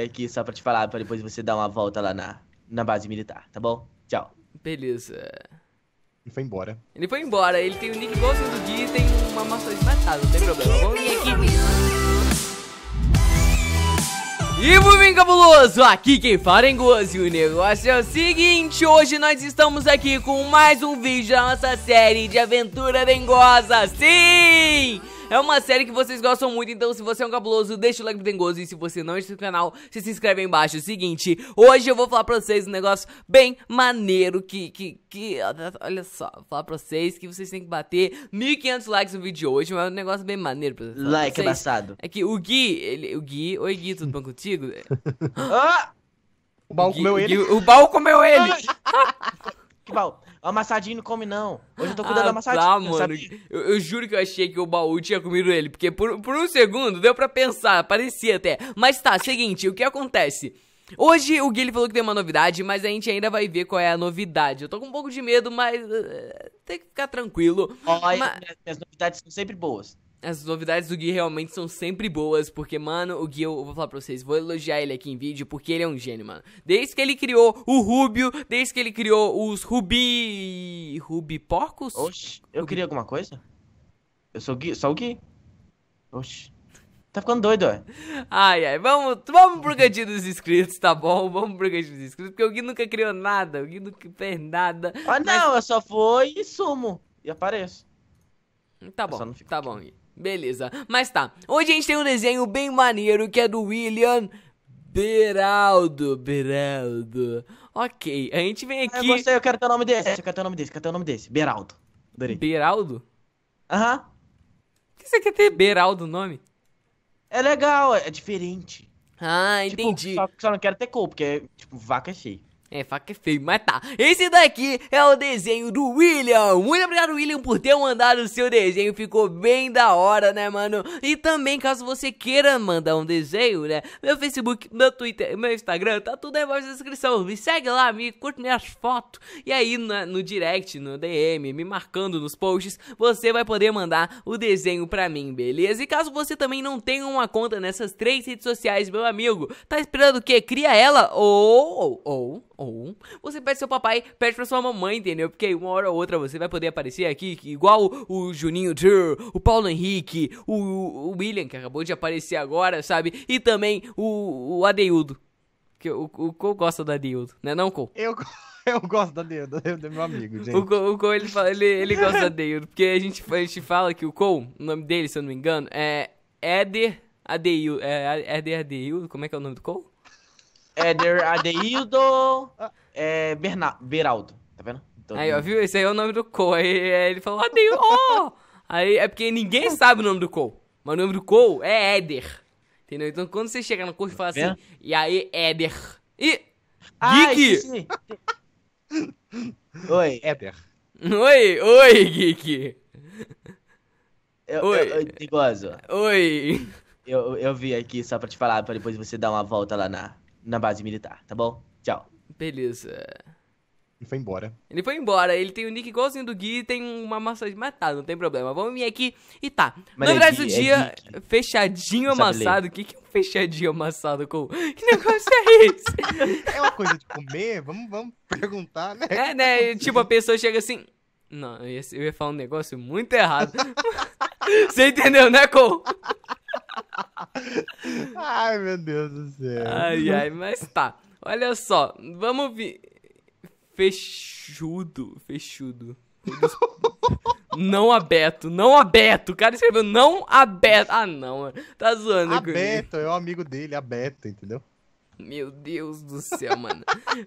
aqui só pra te falar, pra depois você dar uma volta lá na, na base militar, tá bom? Tchau. Beleza. Ele foi embora. Ele foi embora, ele tem o um nick igualzinho do dia, e tem uma maçã matado, não tem problema. Vamos vir aqui E bem cabuloso, aqui quem fala em é Gozo e o negócio é o seguinte, hoje nós estamos aqui com mais um vídeo da nossa série de aventura dengosa, sim! É uma série que vocês gostam muito, então se você é um cabuloso, deixa o like dengoso. E se você não é inscrito no canal, se, inscreve aí embaixo. seguinte, hoje eu vou falar pra vocês um negócio bem maneiro que, que, que... Olha só, vou falar pra vocês que vocês têm que bater 1.500 likes no vídeo de hoje. Mas é um negócio bem maneiro pra, vocês. Like é É que o Gui, ele, o Gui... Oi Gui, tudo bom contigo? ah! O baú comeu ele. O baú comeu ele. que baú? O amassadinho não come, não. Hoje eu tô cuidando ah, do tá, amassadinho. Tá, mano. Eu, eu, juro que eu achei que o baú tinha comido ele, porque por, por um segundo deu para pensar, parecia até. Mas tá, seguinte, o que acontece? Hoje o Guilherme falou que tem uma novidade, mas a gente ainda vai ver qual é a novidade. Eu tô com um pouco de medo, mas uh, tem que ficar tranquilo. Olha, mas... minhas novidades são sempre boas. As novidades do Gui realmente são sempre boas, porque, mano, o Gui, eu vou falar pra vocês, vou elogiar ele aqui em vídeo, porque ele é um gênio, mano. Desde que ele criou o Rubio, desde que ele criou os Rubi... Rubi Porcos? Oxi, eu queria alguma coisa? Eu sou o Gui, só o Gui. Oxi. Tá ficando doido, é? Ai, ai, vamos, vamos pro cantinho dos inscritos, tá bom? Vamos pro cantinho dos inscritos, porque o Gui nunca criou nada, o Gui nunca fez nada. Ah, mas... não, eu só fui e sumo, e apareço. Tá bom, tá bom, Gui. Beleza, mas tá. Hoje a gente tem um desenho bem maneiro que é do William Beraldo. Beraldo. Ok, a gente vem é aqui. Eu gostei, eu quero ter o nome desse, eu quero ter o nome desse, quero ter o nome desse. Beraldo. Adorei. Beraldo? Aham. Por que você quer ter Beraldo nome? É legal, é diferente. Ah, Tipo, entendi. só, só não quero ter cor, porque, tipo, vaca é é, faca é feio, mas tá. Esse daqui é o desenho do William. Muito obrigado, William, por ter mandado o seu desenho. Ficou bem da hora, né, mano? E também, caso você queira mandar um desenho, né? Meu Facebook, meu Twitter, meu Instagram, tá tudo aí embaixo da descrição. Me segue lá, me curte minhas fotos. E aí, no direct, no DM, me marcando nos posts, você vai poder mandar o desenho pra mim, beleza? E caso você também não tenha uma conta nessas três redes sociais, meu amigo, tá esperando o quê? Cria ela ou, ou, ou ou você pede seu papai, pede pra sua mamãe, entendeu? Porque uma hora ou outra você vai poder aparecer aqui, igual o Juninho Tour, o Paulo Henrique, o, o, William, que acabou de aparecer agora, sabe? E também o, o Adeildo. Que o, o Cole gosta do Adeildo, né, não, Cole? Eu eu gosto da Adeudo, do meu amigo, gente. O Cole, o Cole ele, fala, ele, ele gosta da Adeudo, porque a gente, a gente fala que o Cole, o nome dele, se eu não me engano, é Eder Adeildo, é Eder Adeildo, como é que é o nome do Cole? Éder Adeildo é, Berna, Beraldo, tá vendo? Então, aí, ó, viu? Esse aí é o nome do Cole. Aí, aí ele falou Adeildo, oh! Aí é porque ninguém hum. sabe o nome do Cole. Mas o nome do Cole é Éder. Entendeu? Então quando você chega no curso e fala tá assim, e aí, Éder. E. Ai, ah, Geek! oi, Éder. Oi, oi, Geek! Eu, oi, eu, eu, Oi! Eu, eu vim aqui só pra te falar, pra depois você dar uma volta lá na, na base militar, tá bom? Tchau. Beleza. Ele foi embora. Ele foi embora. Ele tem o nick igualzinho do Gui e tem uma maçã de matar, tá, não tem problema. Vamos vir aqui e tá. Mas no é do é dia, é fechadinho amassado. O que, que é um fechadinho amassado com. Que negócio é esse? é uma coisa de comer? Vamos, vamos perguntar, né? É, né? Tipo, a pessoa chega assim. Não, eu eu ia falar um negócio muito errado. Você entendeu, né, Cole? ai, meu Deus do céu. Ai, ai, mas tá. Olha só, vamos ver. Fechudo, fechudo. não aberto, não aberto. O cara escreveu não aberto. Ah, não, tá zoando. Aberto, é o amigo dele, aberto, entendeu? Meu Deus do céu, mano.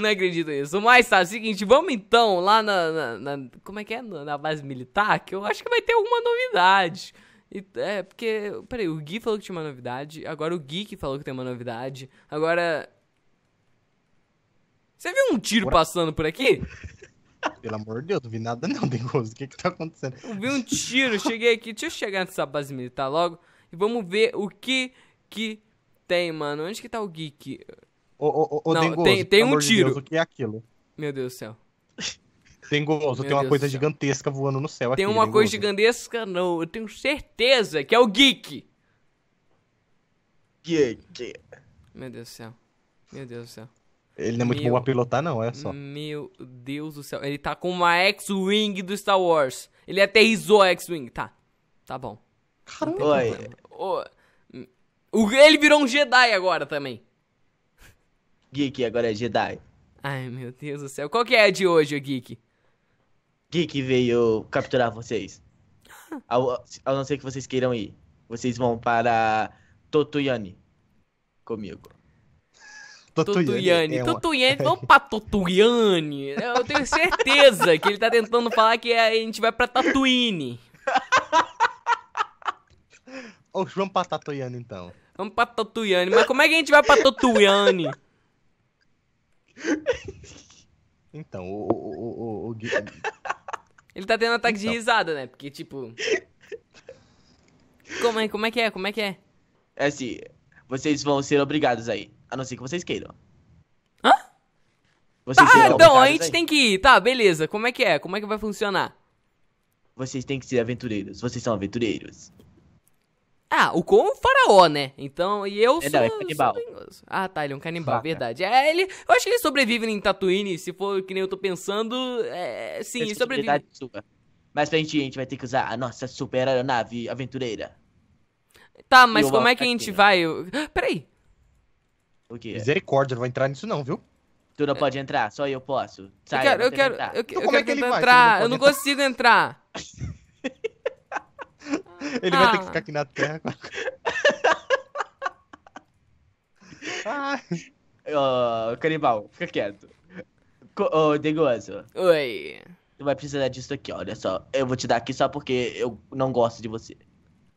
não acredito nisso. Mas tá, é seguinte, vamos então lá na, na, na, Como é que é? Na base militar, que eu acho que vai ter alguma novidade. E, é, porque. Peraí, o Gui falou que tinha uma novidade. Agora o Gui que falou que tem uma novidade. Agora. Você viu um tiro passando por aqui? Pelo amor de Deus, não vi nada não, Dengoso. O que que tá acontecendo? Eu vi um tiro, cheguei aqui. Deixa eu chegar nessa base militar logo. E vamos ver o que que tem, mano. Onde que tá o Geek? Ô, ô, ô, não, Dengoso, tem, tem um tiro. De Deus, o que é aquilo? Meu Deus do céu. Tem gozo, tem uma Deus coisa gigantesca voando no céu tem aqui. Uma tem né, uma coisa gigantesca, não. Eu tenho certeza que é o Geek. Geek. Meu Deus do céu. Meu Deus do céu. Ele não é muito meu, bom pra pilotar, não, é só. Meu Deus do céu. Ele tá com uma X-Wing do Star Wars. Ele aterrizou a X-Wing. Tá. Tá bom. Caramba. O, o, ele virou um Jedi agora também. Geek agora é Jedi. Ai, meu Deus do céu. Qual que é a de hoje, Geek? geek veio capturar vocês. Ao, ao não ser que vocês queiram ir. Vocês vão para Totuyani comigo. Totuyane. É Totuyane, vamos pra Totuyane. Eu tenho certeza que ele tá tentando falar que a gente vai pra Tatooine. Ou vamos pra Tatooine então. Vamos pra Tatooine. Mas como é que a gente vai pra Tatooine? Então, o, o, o, o, ele tá tendo um ataque então. de risada, né? Porque, tipo. Como é, como é que é? Como é que é? É assim, vocês vão ser obrigados aí. A não ser que vocês queiram. Hã? Vocês tá, então, a gente aí. tem que ir. Tá, beleza. Como é que é? Como é que vai funcionar? Vocês têm que ser aventureiros. Vocês são aventureiros. Ah, o com é um faraó, né? Então, e eu sou, é, não, é canibal. Sou ah, tá, ele é um canibal, verdade. É, ele, eu acho que ele sobrevive em Tatooine, se for que nem eu tô pensando, é, sim, ele sobrevive. Super. Mas pra gente, a gente vai ter que usar a nossa super aeronave aventureira. Tá, mas como é que a gente né? vai? Eu... peraí. O quê? Misericórdia, não vai entrar nisso não, viu? Tu não é. pode entrar, só eu posso. Sai, eu quero, eu quero, eu, eu, então, eu como quero é que ele entrar, vai, não eu não consigo entrar. Ele ah. vai ter que ah. ficar aqui na Terra. Ai. Ô, oh, canibal, fica quieto. Ô, oh, Degoso. Oi. Tu vai precisar disso aqui, olha só. Eu vou te dar aqui só porque eu não gosto de você.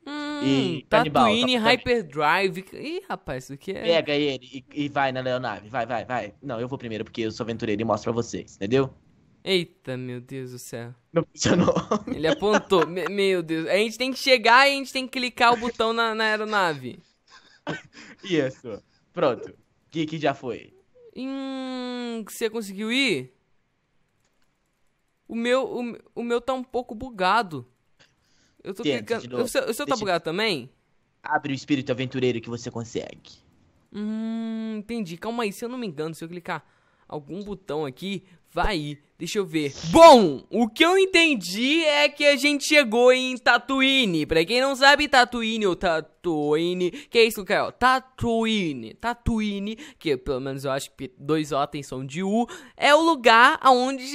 Hum, e canibal, tá Tatooine, tá... Hyperdrive. Ih, rapaz, isso aqui é... Pega ele e, e vai na leonave. Vai, vai, vai. Não, eu vou primeiro porque eu sou aventureiro e mostro pra vocês, entendeu? Eita, meu Deus do céu. Não funcionou. Ele apontou. Me, meu Deus. A gente tem que chegar e a gente tem que clicar o botão na, na aeronave. Isso. Pronto. Que que já foi. Hum, você conseguiu ir? O meu, o, o meu tá um pouco bugado. Eu tô Tenta, clicando. O seu, o seu tá bugado também? Abre o espírito aventureiro que você consegue. Hum, entendi. Calma aí, se eu não me engano, se eu clicar algum botão aqui, Vai, deixa eu ver. Bom, o que eu entendi é que a gente chegou em Tatooine. Pra quem não sabe, Tatooine ou Tatooine, que é isso, que quero? Tatooine, Tatooine, que pelo menos eu acho que dois O tem som de U, é o lugar aonde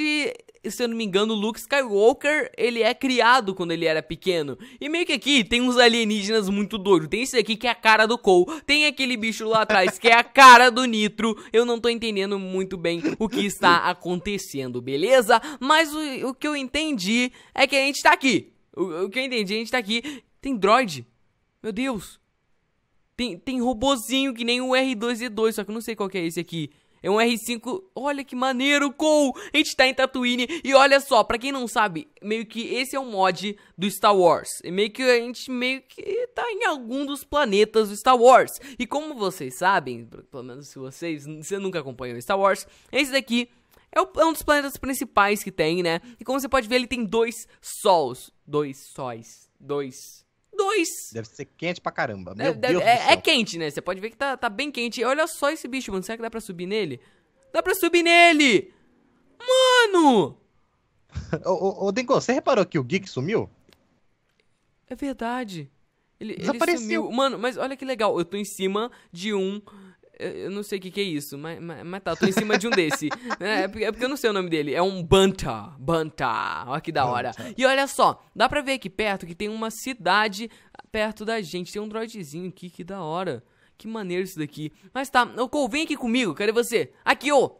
se eu não me engano, Luke Skywalker, ele é criado quando ele era pequeno. E meio que aqui tem uns alienígenas muito doidos. Tem esse aqui que é a cara do Cole, tem aquele bicho lá atrás que é a cara do Nitro. Eu não tô entendendo muito bem o que está acontecendo acontecendo, beleza? Mas o, o que eu entendi é que a gente tá aqui. O, o que eu entendi, a gente tá aqui. Tem droid. Meu Deus. Tem, tem robozinho que nem o r 2 d 2 só que eu não sei qual que é esse aqui. É um R5, olha que maneiro, cool! A gente tá em Tatooine, e olha só, pra quem não sabe, meio que esse é um mod do Star Wars. E meio que a gente meio que tá em algum dos planetas do Star Wars. E como vocês sabem, pelo menos se vocês, você nunca acompanhou Star Wars, esse daqui é, é, um dos planetas principais que tem, né? E como você pode ver, ele tem dois sols. Dois sóis. Dois dois. Deve ser quente pra caramba. É, Meu é, Deus é, é, quente, né? Você pode ver que tá, tá bem quente. Olha só esse bicho, mano. Será que dá pra subir nele? Dá pra subir nele! Mano! ô, ô, ô Dengo, você reparou que o Geek sumiu? É verdade. Ele, Ele sumiu. Mano, mas olha que legal. Eu tô em cima de um eu não sei o que, que é isso, mas, mas, mas, tá, eu tô em cima de um desse. É, é porque, é, porque eu não sei o nome dele. É um Banta. Banta. Olha que da hora. Banta. E olha só, dá pra ver aqui perto que tem uma cidade perto da gente. Tem um droidzinho aqui, que da hora. Que maneiro isso daqui. Mas tá, ô Cole, vem aqui comigo, cadê você? Aqui, ô!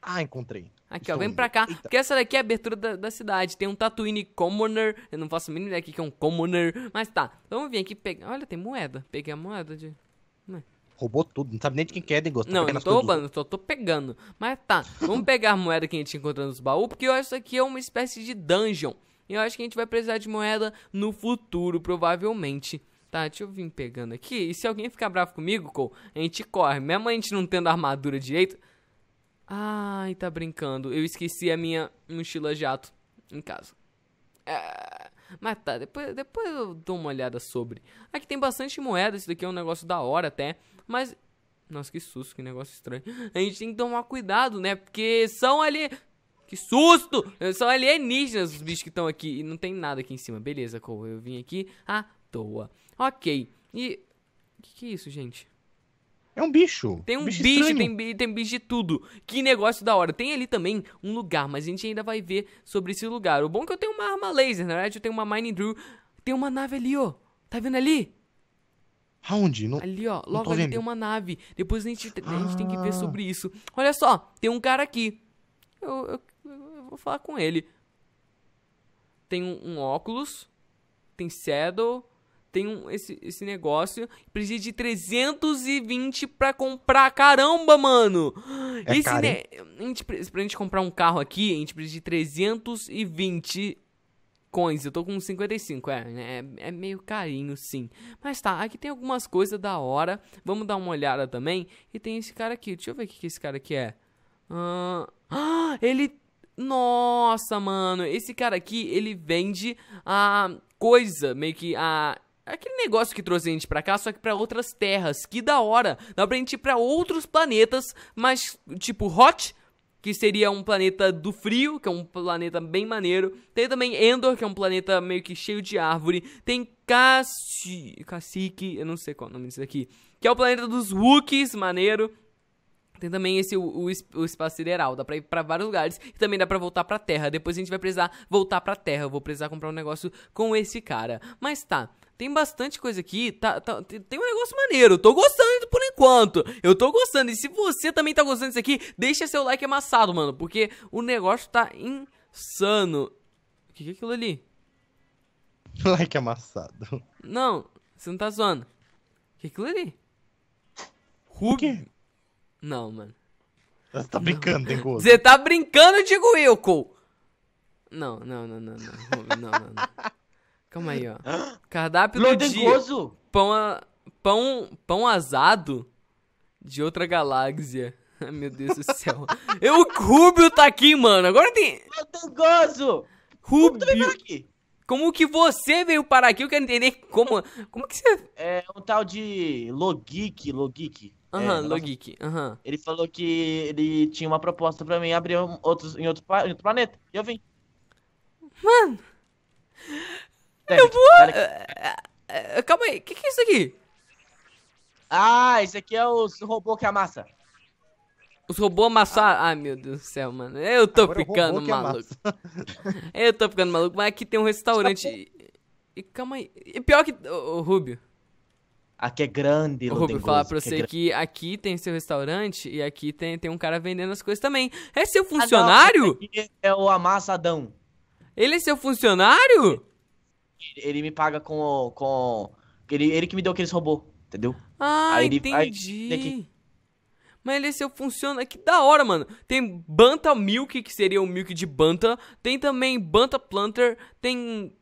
Ah, encontrei. Aqui, Estou ó, vem indo. pra cá. Eita. Porque essa daqui é a abertura da, da cidade. Tem um Tatooine Commoner. Eu não faço a mínima ideia que é um Commoner. Mas tá, vamos vir aqui pegar. Olha, tem moeda. Peguei a moeda de. Roubou tudo, não sabe nem de quem quer, é, nem gosta. Não, tá não tô roubando, só tô pegando. Mas tá, vamos pegar a moeda que a gente encontrou nos baús, porque eu acho que isso aqui é uma espécie de dungeon. E eu acho que a gente vai precisar de moeda no futuro, provavelmente. Tá, deixa eu vir pegando aqui. E se alguém ficar bravo comigo, Cole, a gente corre. Mesmo a gente não tendo armadura direito. Ai, tá brincando. Eu esqueci a minha mochila jato em casa. É... Mas tá, depois, depois eu dou uma olhada sobre. Aqui tem bastante moeda, isso daqui é um negócio da hora até. Mas. Nossa, que susto, que negócio estranho. A gente tem que tomar cuidado, né? Porque são ali. Que susto! São alienígenas os bichos que estão aqui. E não tem nada aqui em cima. Beleza, Eu vim aqui à toa. Ok. E. O que, que é isso, gente? É um bicho. Tem um bicho, bicho tem, tem, bicho de tudo. Que negócio da hora. Tem ali também um lugar, mas a gente ainda vai ver sobre esse lugar. O bom é que eu tenho uma arma laser, na verdade eu tenho uma mining Drill. Tem uma nave ali, ó. Tá vendo ali? Aonde? Não, ali, ó. Logo ali vendo. tem uma nave. Depois a gente, a gente ah. tem que ver ah. sobre isso. Olha só, tem um cara aqui. Eu, eu, eu vou falar com ele. Tem um, um óculos. Tem Shadow tem um, esse, esse negócio. Precisa de 320 pra comprar. Caramba, mano! É esse caro, ne... a gente, pra gente comprar um carro aqui, a gente precisa de 320 coins. Eu tô com 55, é, né? É, é meio carinho, sim. Mas tá, aqui tem algumas coisas da hora. Vamos dar uma olhada também. E tem esse cara aqui. Deixa eu ver o que, que esse cara aqui é. ah, ah ele. Nossa, mano. Esse cara aqui, ele vende a coisa, meio que a aquele negócio que trouxe a gente pra cá, só que pra outras terras. Que da hora! Dá pra gente ir pra outros planetas, mas tipo Hot, que seria um planeta do frio, que é um planeta bem maneiro. Tem também Endor, que é um planeta meio que cheio de árvore. Tem Cassi Cacique, eu não sei qual é o nome disso aqui. Que é o planeta dos Wookies, maneiro. Tem também esse o, o, o, espaço sideral, dá pra ir pra vários lugares e também dá pra voltar pra terra. Depois a gente vai precisar voltar pra terra. Eu vou precisar comprar um negócio com esse cara. Mas tá, tem bastante coisa aqui, tá, tá, tem um negócio maneiro, eu tô gostando por enquanto, eu tô gostando, e se você também tá gostando disso aqui, deixa seu like amassado, mano, porque o negócio tá insano. O que, que é aquilo ali? Like amassado. Não, você não tá zoando. O que é aquilo ali? Ruby? Não, mano. Você tá brincando, tem Você tá brincando, digo Wilco! Não, não, não, não, não, não, não. não. Calma aí, ó. Cardápio Lodengoso. dia. Pão, a... pão, pão asado de outra galáxia. Ai, meu Deus do céu. Eu, o Rubio tá aqui, mano. Agora tem... Lodengoso. Rubio. aqui? Como que você veio parar aqui? Eu quero entender como. Como que você. É um tal de Logique Logique Aham, é, aham. Ele falou que ele tinha uma proposta pra mim abrir um, outros, em, outro, em outro planeta. E eu vim. Mano! eu vou. Eh, eh, eh, calma aí, o que, que é isso aqui? Ah, isso aqui é os robôs que amassa. Os robôs amassaram. Ah, meu Deus do céu, mano. Eu tô Agora é ficando maluco. eu tô ficando maluco, mas aqui tem um restaurante. E, calma aí. E pior que. Ô, ô Rubio. Aqui é grande, Ô, Rubio, falar pra é você é que, aqui tem seu restaurante e aqui tem, tem um cara vendendo as coisas também. É seu funcionário? Ah, não, é o amassadão. Ele é seu funcionário? Ele me paga com. com ele, ele que me deu aqueles robôs, entendeu? Ah, aí ele, entendi. Aí, mas ele é seu funciona. Que da hora, mano. Tem Banta Milk, que seria o milk de Banta. Tem também Banta Planter. Tem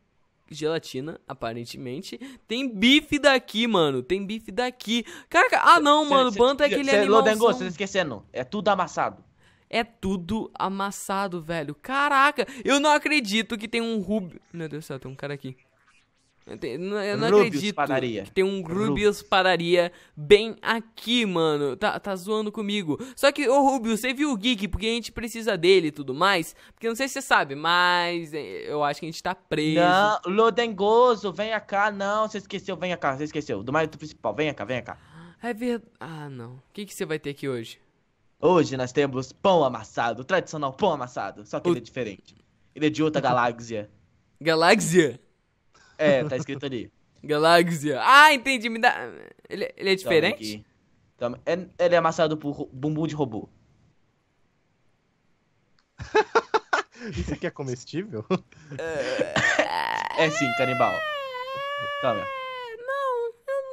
gelatina, aparentemente. Tem bife daqui, mano. Tem bife daqui. Caraca, ah não, cê, mano. Cê, Banta é cê, é aquele ali. Lodengo, você tá esquecendo. É tudo amassado. É tudo amassado, velho. Caraca, eu não acredito que tem um Rubio. Meu Deus do céu, tem um cara aqui. Eu não Rubius acredito padaria. que tem um Rubius Padaria bem aqui, mano. Tá, tá zoando comigo. Só que, ô Rubius, você viu o Geek, porque a gente precisa dele e tudo mais. Porque não sei se você sabe, mas é, eu acho que a gente tá preso. Não, Lodengoso, venha cá. Não, você esqueceu, venha cá, você esqueceu. Do marido principal, venha cá, venha cá. É verdade. Ah, não. O que, que você vai ter aqui hoje? Hoje nós temos pão amassado, tradicional pão amassado. Só que o... ele é diferente. Ele é de outra galáxia. Galáxia? É, tá escrito ali. Galáxia. Ah, entendi. Me dá. Ele, ele é diferente? Toma Toma. É, ele é amassado por bumbum de robô. Isso aqui é comestível? é, é sim, canibal. Toma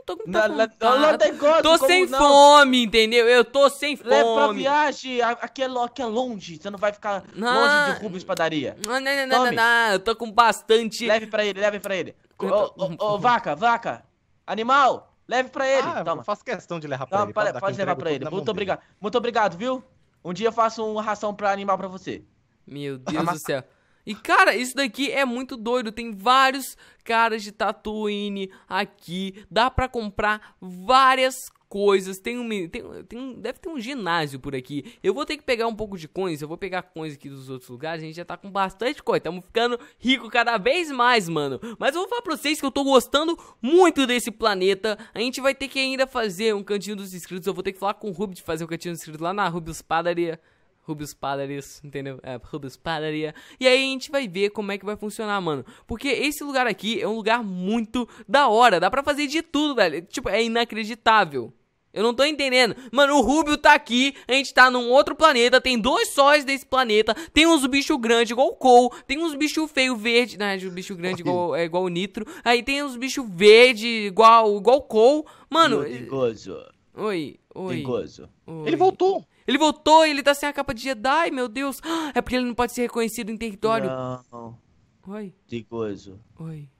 tô com tanta vontade. Não, tô sem não. fome, entendeu? Eu tô sem fome. Leva pra viagem, aqui é, aqui é longe, você não vai ficar não. longe de Rubens Padaria. Não, não, não, não, não, eu tô com bastante... Leve pra ele, leve pra ele. Ô, oh, oh, oh, vaca, vaca, animal, leve pra ele. Ah, Toma. faço questão de levar pra Toma, ele. Pode, pode levar pra ele, muito obrigado. Muito obrigado, viu? Um dia eu faço uma ração pra animal pra você. Meu Deus do céu. E, cara, isso daqui é muito doido. Tem vários caras de Tatooine aqui. Dá pra comprar várias coisas. Tem um, tem, tem, deve ter um ginásio por aqui. Eu vou ter que pegar um pouco de coins. Eu vou pegar coins aqui dos outros lugares. A gente já tá com bastante coisa. Estamos ficando rico cada vez mais, mano. Mas eu vou falar pra vocês que eu tô gostando muito desse planeta. A gente vai ter que ainda fazer um cantinho dos inscritos. Eu vou ter que falar com o Ruby de fazer o um cantinho dos inscritos lá na Ruby Espadaria. Rubius Padarias, entendeu? É, Rubius Padaria. E aí a gente vai ver como é que vai funcionar, mano. Porque esse lugar aqui é um lugar muito da hora. Dá pra fazer de tudo, velho. Tipo, é inacreditável. Eu não tô entendendo. Mano, o Rubio tá aqui, a gente tá num outro planeta, tem dois sóis desse planeta, tem uns bichos grandes igual o Cole, tem uns bichos feios verde, né, um bicho grande igual, é, igual o Nitro, aí tem uns bichos verde igual, igual o Cole. Mano... Perigoso. Oi, oi. Perigoso. Ele voltou. Ele voltou e ele tá sem a capa de Jedi, meu Deus. É porque ele não pode ser reconhecido em território. Não. Oi. Perigoso. Oi.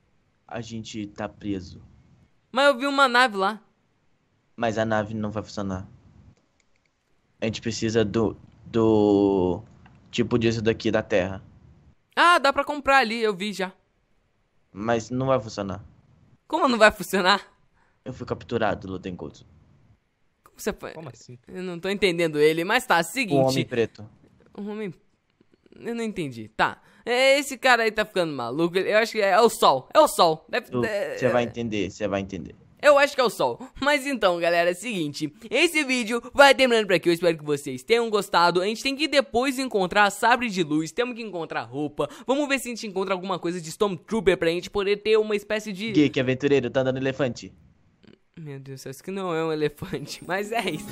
A gente tá preso. Mas eu vi uma nave lá. Mas a nave não vai funcionar. A gente precisa do. do. tipo disso daqui da Terra. Ah, dá pra comprar ali, eu vi já. Mas não vai funcionar. Como não vai funcionar? Eu fui capturado, Lutengoso. Você foi... Como assim? Eu não tô entendendo ele, mas tá, seguinte. Um homem preto. Um homem. Eu não entendi. Tá. É, esse cara aí tá ficando maluco. Eu acho que é, é, o sol. É o sol. É, você vai entender, você vai entender. Eu acho que é o sol. Mas então, galera, é o seguinte. Esse vídeo vai terminando por aqui. Eu espero que vocês tenham gostado. A gente tem que depois encontrar sabre de luz. Temos que encontrar roupa. Vamos ver se a gente encontra alguma coisa de Stormtrooper pra gente poder ter uma espécie de... Geek aventureiro, tá andando elefante. Meu Deus, acho que não é um elefante, mas é isso.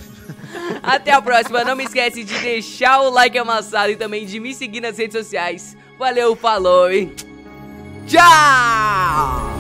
Até a próxima, não me esquece de deixar o like amassado e também de me seguir nas redes sociais. Valeu, falou e tchau!